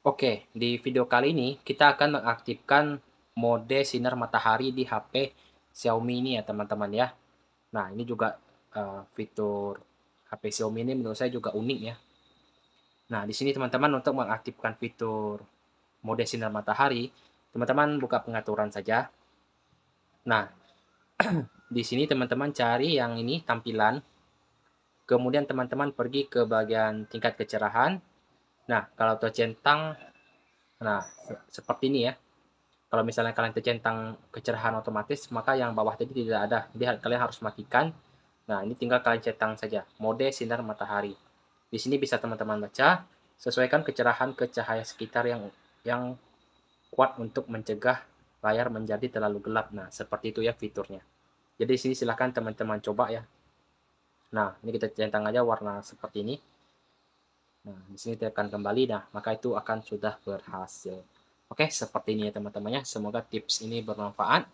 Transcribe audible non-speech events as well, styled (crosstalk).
Oke, di video kali ini kita akan mengaktifkan mode sinar matahari di HP Xiaomi ini ya teman-teman ya. Nah ini juga uh, fitur HP Xiaomi ini menurut saya juga unik ya. Nah di sini teman-teman untuk mengaktifkan fitur mode sinar matahari, teman-teman buka pengaturan saja. Nah (clears throat) di sini teman-teman cari yang ini tampilan, kemudian teman-teman pergi ke bagian tingkat kecerahan, Nah, kalau tercentang, nah seperti ini ya. Kalau misalnya kalian tercentang kecerahan otomatis, maka yang bawah tadi tidak ada. Jadi kalian harus matikan. Nah, ini tinggal kalian centang saja. Mode sinar matahari. Di sini bisa teman-teman baca. Sesuaikan kecerahan ke cahaya sekitar yang yang kuat untuk mencegah layar menjadi terlalu gelap. Nah, seperti itu ya fiturnya. Jadi di sini silahkan teman-teman coba ya. Nah, ini kita centang aja warna seperti ini. Nah, di sini tekan kembali, nah maka itu akan sudah berhasil. Oke, seperti ini ya teman temannya Semoga tips ini bermanfaat.